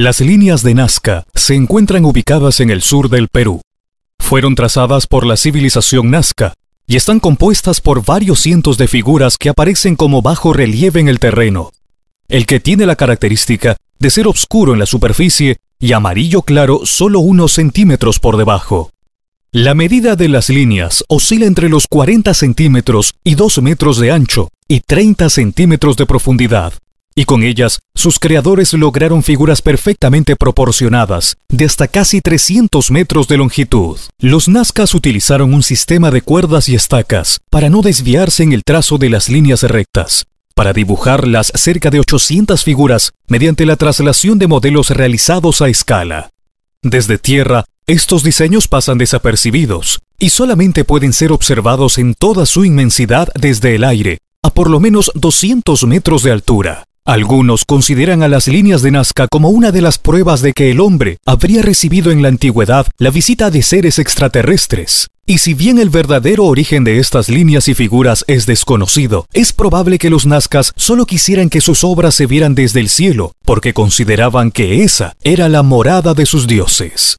Las líneas de Nazca se encuentran ubicadas en el sur del Perú. Fueron trazadas por la civilización Nazca y están compuestas por varios cientos de figuras que aparecen como bajo relieve en el terreno, el que tiene la característica de ser oscuro en la superficie y amarillo claro solo unos centímetros por debajo. La medida de las líneas oscila entre los 40 centímetros y 2 metros de ancho y 30 centímetros de profundidad, y con ellas sus creadores lograron figuras perfectamente proporcionadas, de hasta casi 300 metros de longitud. Los nazcas utilizaron un sistema de cuerdas y estacas para no desviarse en el trazo de las líneas rectas, para dibujar las cerca de 800 figuras mediante la traslación de modelos realizados a escala. Desde tierra, estos diseños pasan desapercibidos y solamente pueden ser observados en toda su inmensidad desde el aire, a por lo menos 200 metros de altura. Algunos consideran a las líneas de Nazca como una de las pruebas de que el hombre habría recibido en la antigüedad la visita de seres extraterrestres. Y si bien el verdadero origen de estas líneas y figuras es desconocido, es probable que los nazcas solo quisieran que sus obras se vieran desde el cielo, porque consideraban que esa era la morada de sus dioses.